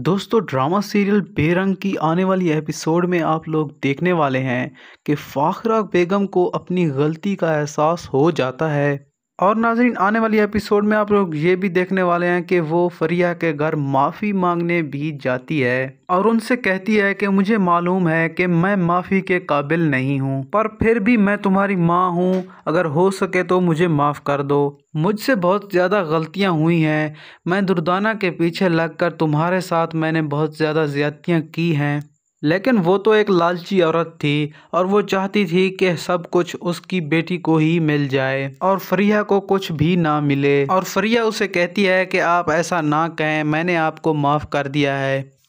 दोस्तों drama serial बेरंग की आने वाली एपिसोड में आप लोग देखने वाले हैं कि फ़ाखरा बेगम को अपनी गलती का एहसास हो जाता है और नाजरीन आने वाली एपिसोड में आप लोग ये भी देखने वाले हैं कि वो फरिया के घर माफ़ी मांगने भी जाती है और उनसे कहती है कि मुझे मालूम है कि मैं माफ़ी के काबिल नहीं हूँ पर फिर भी मैं तुम्हारी माँ हूँ अगर हो सके तो मुझे माफ़ कर दो मुझसे बहुत ज़्यादा गलतियाँ हुई हैं मैं दुर्दाना के पीछे लगकर तुम्हारे साथ मैंने बहुत ज़्यादा ज़्यादतियाँ की हैं लेकिन वो तो एक लालची औरत थी और वो चाहती थी कि सब कुछ उसकी बेटी को ही मिल जाए और फरिया को कुछ भी ना मिले और फरिया उसे कहती है कि आप ऐसा ना कहें मैंने आपको माफ़ कर दिया है